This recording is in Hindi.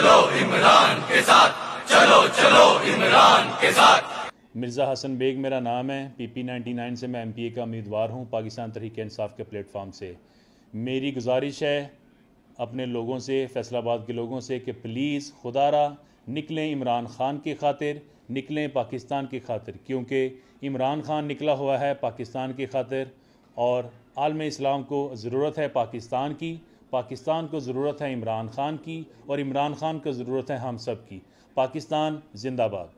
चलो इमरान के साथ चलो चलो इमरान के साथ मिर्ज़ा हसन बेग मेरा नाम है पीपी 99 से मैं एमपीए का उम्मीदवार हूं पाकिस्तान तहरीक इंसाफ के प्लेटफार्म से मेरी गुजारिश है अपने लोगों से फैसलाबाद के लोगों से कि प्लीज़ खुदारा निकलें इमरान खान की खातिर निकलें पाकिस्तान की खातिर क्योंकि इमरान खान निकला हुआ है पाकिस्तान की खातिर और आलम इस्लाम को ज़रूरत है पाकिस्तान की पाकिस्तान को ज़रूरत है इमरान ख़ान की और इमरान ख़ान को ज़रूरत है हम सब की पाकिस्तान जिंदाबाद